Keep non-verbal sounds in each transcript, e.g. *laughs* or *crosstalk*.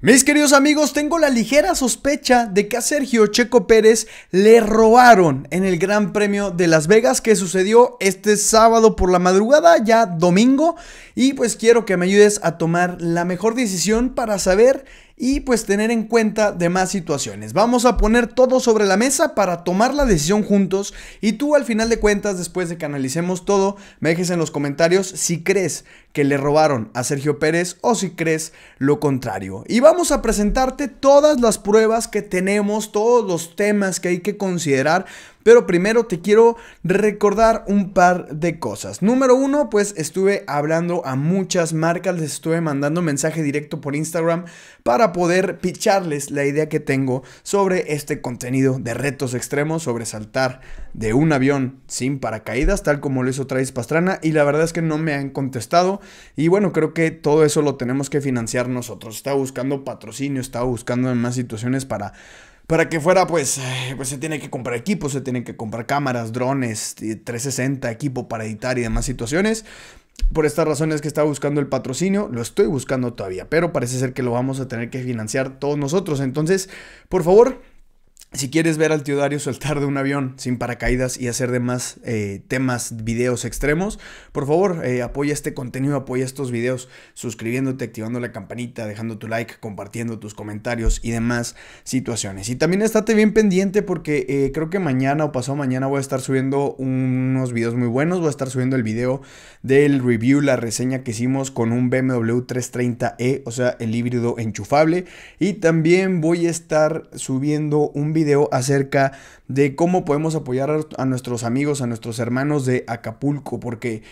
Mis queridos amigos, tengo la ligera sospecha de que a Sergio Checo Pérez le robaron en el Gran Premio de Las Vegas que sucedió este sábado por la madrugada, ya domingo, y pues quiero que me ayudes a tomar la mejor decisión para saber y pues tener en cuenta demás situaciones. Vamos a poner todo sobre la mesa para tomar la decisión juntos y tú al final de cuentas, después de que analicemos todo, me dejes en los comentarios si crees que le robaron a Sergio Pérez o si crees lo contrario. Y vamos a presentarte todas las pruebas que tenemos, todos los temas que hay que considerar pero primero te quiero recordar un par de cosas. Número uno, pues estuve hablando a muchas marcas, les estuve mandando mensaje directo por Instagram para poder picharles la idea que tengo sobre este contenido de retos extremos, sobre saltar de un avión sin paracaídas, tal como lo hizo Travis Pastrana, y la verdad es que no me han contestado. Y bueno, creo que todo eso lo tenemos que financiar nosotros. está buscando patrocinio, está buscando en más situaciones para para que fuera, pues, eh, pues se tiene que comprar equipos, se tienen que comprar cámaras, drones, 360, eh, equipo para editar y demás situaciones. Por estas razones que estaba buscando el patrocinio, lo estoy buscando todavía, pero parece ser que lo vamos a tener que financiar todos nosotros. Entonces, por favor, si quieres ver al Dario saltar de un avión sin paracaídas y hacer demás eh, temas, videos extremos, por favor eh, apoya este contenido, apoya estos videos suscribiéndote, activando la campanita, dejando tu like, compartiendo tus comentarios y demás situaciones. Y también estate bien pendiente porque eh, creo que mañana o pasado mañana voy a estar subiendo unos videos muy buenos. Voy a estar subiendo el video del review, la reseña que hicimos con un BMW 330e, o sea, el híbrido enchufable. Y también voy a estar subiendo un video video acerca de cómo podemos apoyar a nuestros amigos, a nuestros hermanos de Acapulco, porque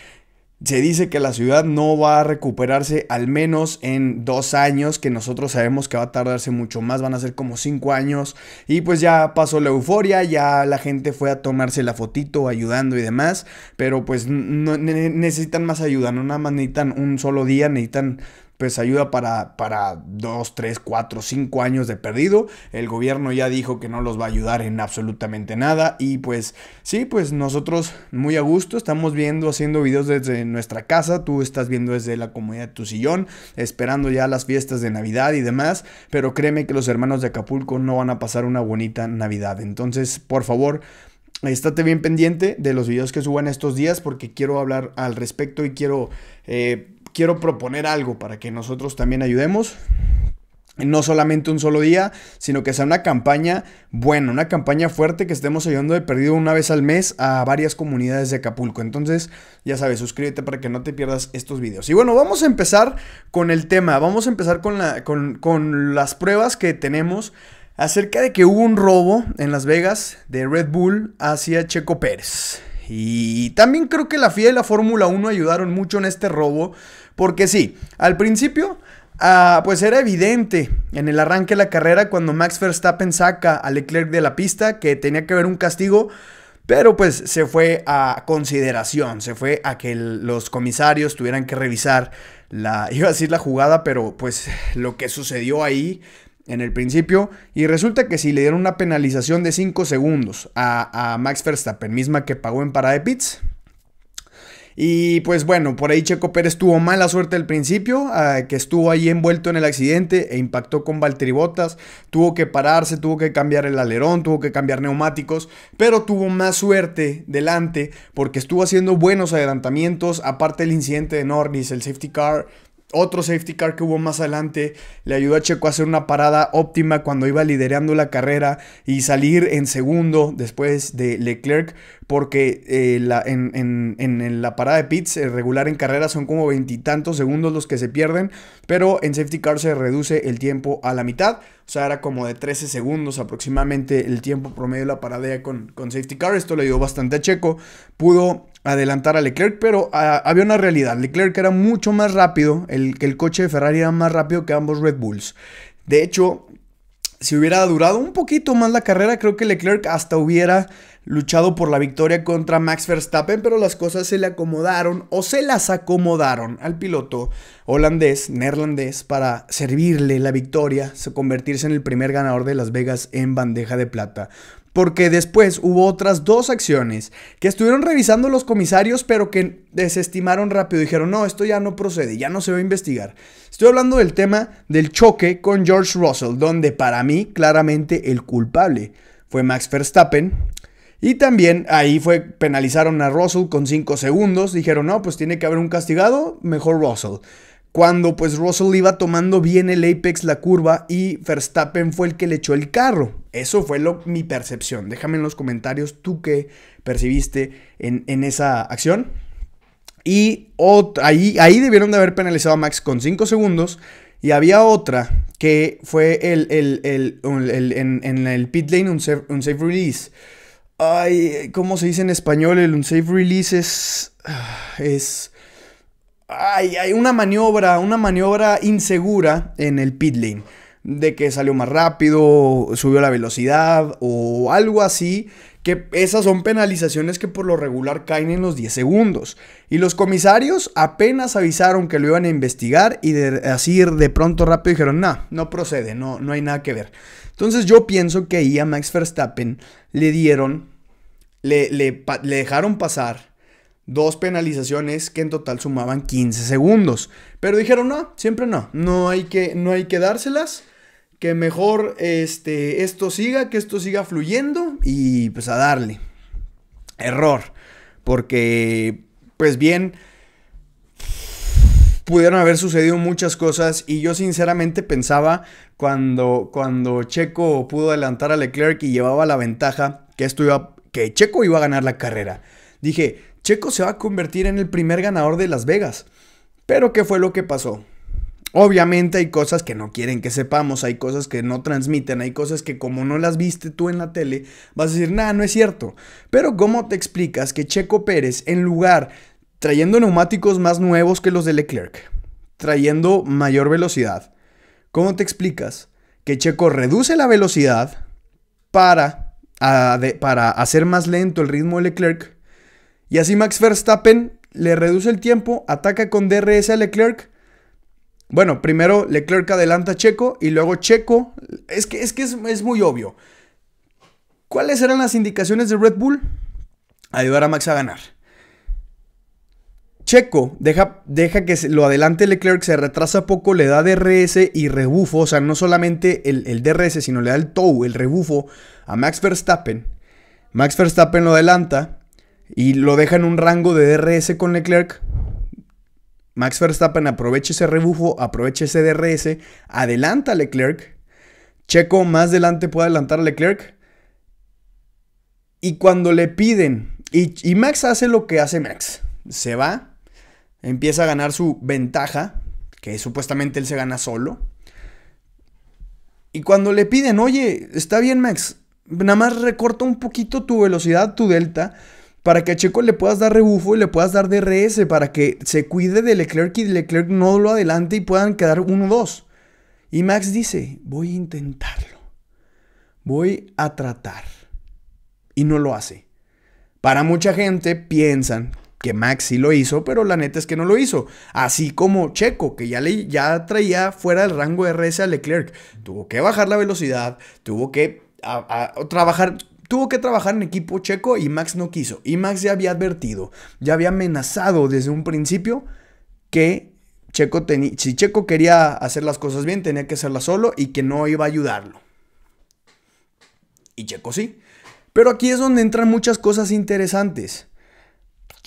se dice que la ciudad no va a recuperarse al menos en dos años, que nosotros sabemos que va a tardarse mucho más, van a ser como cinco años. Y pues ya pasó la euforia, ya la gente fue a tomarse la fotito, ayudando y demás, pero pues necesitan más ayuda, no nada más necesitan un solo día, necesitan pues ayuda para, para 2, 3, 4, 5 años de perdido. El gobierno ya dijo que no los va a ayudar en absolutamente nada. Y pues sí, pues nosotros muy a gusto estamos viendo, haciendo videos desde nuestra casa. Tú estás viendo desde la comunidad de tu sillón, esperando ya las fiestas de Navidad y demás. Pero créeme que los hermanos de Acapulco no van a pasar una bonita Navidad. Entonces, por favor... Estate bien pendiente de los videos que suban estos días porque quiero hablar al respecto y quiero eh, quiero proponer algo para que nosotros también ayudemos. No solamente un solo día, sino que sea una campaña buena, una campaña fuerte que estemos ayudando de perdido una vez al mes a varias comunidades de Acapulco. Entonces, ya sabes, suscríbete para que no te pierdas estos videos. Y bueno, vamos a empezar con el tema, vamos a empezar con, con las pruebas que tenemos acerca de que hubo un robo en Las Vegas de Red Bull hacia Checo Pérez. Y también creo que la FIA y la Fórmula 1 ayudaron mucho en este robo, porque sí, al principio ah, pues era evidente en el arranque de la carrera cuando Max Verstappen saca a Leclerc de la pista que tenía que haber un castigo, pero pues se fue a consideración, se fue a que los comisarios tuvieran que revisar la, *laughs* iba a decir la jugada, pero pues lo que sucedió ahí en el principio y resulta que si le dieron una penalización de 5 segundos a, Max Verstappen, misma que pagó en parada de pits. Y pues bueno, por ahí Checo Pérez tuvo mala suerte al principio, ah, que estuvo ahí envuelto en el accidente e impactó con Valtteri Bottas, tuvo que pararse, tuvo que cambiar el alerón, tuvo que cambiar neumáticos, pero tuvo más suerte delante porque estuvo haciendo buenos adelantamientos, aparte del incidente de Norris, el safety car, otro safety car que hubo más adelante le ayudó a Checo a hacer una parada óptima cuando iba liderando la carrera y salir en segundo después de Leclerc porque eh, en, la parada de pits eh, regular en carrera son como veintitantos segundos los que se pierden, pero en safety car se reduce el tiempo a la mitad, o sea, era como de 13 segundos aproximadamente el tiempo promedio de la parada con, safety car, esto le ayudó bastante a Checo, pudo adelantar a Leclerc, pero ah, había una realidad, Leclerc era mucho más rápido, el, que el coche de Ferrari era más rápido que ambos Red Bulls. De hecho, si hubiera durado un poquito más la carrera, creo que Leclerc hasta hubiera luchado por la victoria contra Max Verstappen, pero las cosas se le acomodaron o se las acomodaron al piloto holandés, neerlandés, para servirle la victoria, convertirse en el primer ganador de Las Vegas en bandeja de plata porque después hubo otras dos acciones que estuvieron revisando los comisarios, pero que desestimaron rápido. Dijeron, no, esto ya no procede, ya no se va a investigar. Estoy hablando del tema del choque con George Russell, donde para mí claramente el culpable fue Max Verstappen. Y también ahí fue, penalizaron a Russell con cinco segundos. Dijeron, no, pues tiene que haber un castigado, mejor Russell cuando pues Russell iba tomando bien el apex, la curva, y Verstappen fue el que le echó el carro. Eso fue lo, mi percepción. Déjame en los comentarios tú qué percibiste en, esa acción. Y ahí, ahí debieron de haber penalizado a Max con 5 segundos. Y había otra que fue el, el, en, el pit lane, un safe, release. Ay, ¿cómo se dice en español? El un safe release es ah, hay, una maniobra, una maniobra insegura en el pit lane de que salió más rápido, subió la velocidad o algo así, que esas son penalizaciones que por lo regular caen en los 10 segundos. Y los comisarios apenas avisaron que lo iban a investigar y de, así de pronto rápido dijeron, no, no procede, no, no hay nada que ver. Entonces yo pienso que ahí a Max Verstappen le dieron, le, le, le dejaron pasar dos penalizaciones que en total sumaban 15 segundos. Pero dijeron, no, siempre no, no hay que, no hay que dárselas, que mejor este, esto siga, que esto siga fluyendo y pues a darle. Error, porque pues bien, pudieron haber sucedido muchas cosas y yo sinceramente pensaba cuando, cuando Checo pudo adelantar a Leclerc y llevaba la ventaja que, esto iba, que Checo iba a ganar la carrera. Dije, Checo se va a convertir en el primer ganador de Las Vegas. Pero ¿qué fue lo que pasó? Obviamente hay cosas que no quieren que sepamos, hay cosas que no transmiten, hay cosas que como no las viste tú en la tele, vas a decir, nada, no es cierto. Pero ¿cómo te explicas que Checo Pérez, en lugar trayendo neumáticos más nuevos que los de Leclerc, trayendo mayor velocidad, ¿cómo te explicas que Checo reduce la velocidad para, para hacer más lento el ritmo de Leclerc y así Max Verstappen le reduce el tiempo, ataca con DRS a Leclerc. Bueno, primero Leclerc adelanta a Checo y luego Checo. Es que, es, que es, muy obvio. ¿Cuáles eran las indicaciones de Red Bull? Ayudar a Max a ganar. Checo deja, deja, que lo adelante Leclerc, se retrasa poco, le da DRS y rebufo, o sea, no solamente el, el, DRS, sino le da el tow, el rebufo a Max Verstappen. Max Verstappen lo adelanta, y lo deja en un rango de DRS con Leclerc. Max Verstappen aprovecha ese rebufo, aprovecha ese DRS, adelanta a Leclerc. Checo más adelante puede adelantar a Leclerc. Y cuando le piden, y, y Max hace lo que hace Max, se va, empieza a ganar su ventaja, que supuestamente él se gana solo. Y cuando le piden, oye, está bien Max, nada más recorta un poquito tu velocidad, tu delta, para que a Checo le puedas dar rebufo y le puedas dar DRS, para que se cuide de Leclerc y Leclerc no lo adelante y puedan quedar 1-2. Y Max dice, voy a intentarlo, voy a tratar. Y no lo hace. Para mucha gente piensan que Max sí lo hizo, pero la neta es que no lo hizo. Así como Checo, que ya, ya traía fuera del rango de RS a Leclerc. Tuvo que bajar la velocidad, tuvo que trabajar Tuvo que trabajar en equipo checo y Max no quiso. Y Max ya había advertido, ya había amenazado desde un principio que Checo si Checo quería hacer las cosas bien, tenía que hacerlas solo y que no iba a ayudarlo. Y Checo sí. Pero aquí es donde entran muchas cosas interesantes.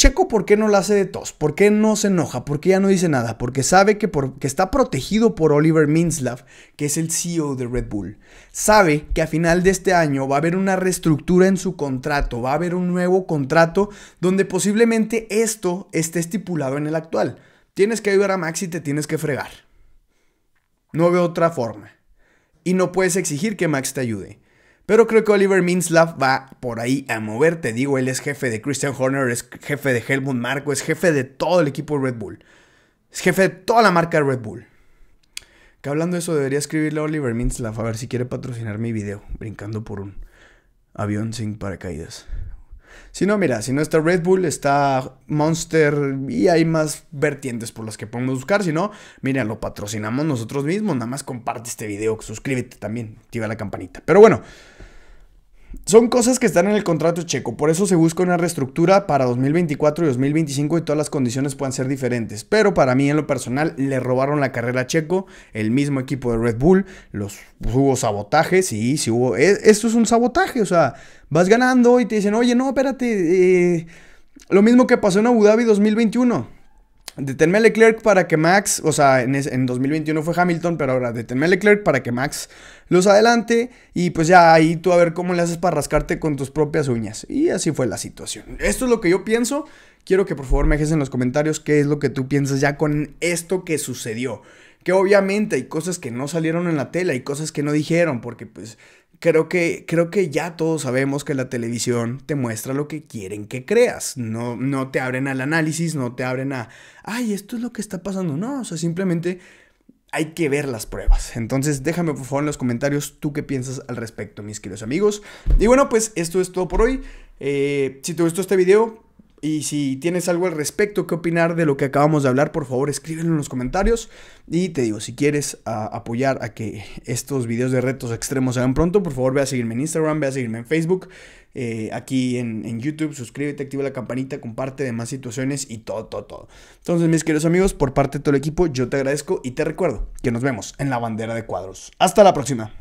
Checo, ¿por qué no la hace de tos? ¿Por qué no se enoja? ¿Por qué ya no dice nada? Porque sabe que, que está protegido por Oliver Minslav, que es el CEO de Red Bull. Sabe que a final de este año va a haber una reestructura en su contrato, va a haber un nuevo contrato donde posiblemente esto esté estipulado en el actual. Tienes que ayudar a Max y te tienes que fregar. No veo otra forma. Y no puedes exigir que Max te ayude. Pero creo que Oliver Minslav va por ahí a moverte digo, él es jefe de Christian Horner, es jefe de Helmut Marco, es jefe de todo el equipo Red Bull. Es jefe de toda la marca Red Bull. Que hablando de eso, debería escribirle a Oliver Minslav a ver si quiere patrocinar mi video, brincando por un avión sin paracaídas. Si no, mira, si no está Red Bull, está Monster y hay más vertientes por las que podemos buscar. Si no, mira, lo patrocinamos nosotros mismos. Nada más comparte este video, suscríbete también, activa la campanita. Pero bueno, son cosas que están en el contrato checo, por eso se busca una reestructura para 2024 y 2025 y todas las condiciones puedan ser diferentes. Pero para mí en lo personal le robaron la carrera checo, el mismo equipo de Red Bull, los hubo sabotajes, y sí hubo... E, esto es un sabotaje, o sea, vas ganando y te dicen, oye, no, espérate, eh, lo mismo que pasó en Abu Dhabi 2021 Deténme a Leclerc para que Max, o sea, en, 2021 fue Hamilton, pero ahora deténme a Leclerc para que Max los adelante y pues ya ahí tú a ver cómo le haces para rascarte con tus propias uñas. Y así fue la situación. Esto es lo que yo pienso. Quiero que por favor me dejes en los comentarios qué es lo que tú piensas ya con esto que sucedió. Que obviamente hay cosas que no salieron en la tela, hay cosas que no dijeron, porque pues creo que, creo que ya todos sabemos que la televisión te muestra lo que quieren que creas. No, no te abren al análisis, no te abren a, ay, esto es lo que está pasando. No, o sea, simplemente hay que ver las pruebas. Entonces déjame por favor en los comentarios tú qué piensas al respecto, mis queridos amigos. Y bueno, pues esto es todo por hoy. Eh, si te gustó este video, y si tienes algo al respecto que opinar de lo que acabamos de hablar, por favor escríbelo en los comentarios. Y te digo, si quieres apoyar a que estos videos de retos extremos se hagan pronto, por favor ve a seguirme en Instagram, ve a seguirme en Facebook, eh, aquí en, YouTube, suscríbete, activa la campanita, comparte demás situaciones y todo, todo, todo. Entonces, mis queridos amigos, por parte de todo el equipo, yo te agradezco y te recuerdo que nos vemos en la bandera de cuadros. Hasta la próxima.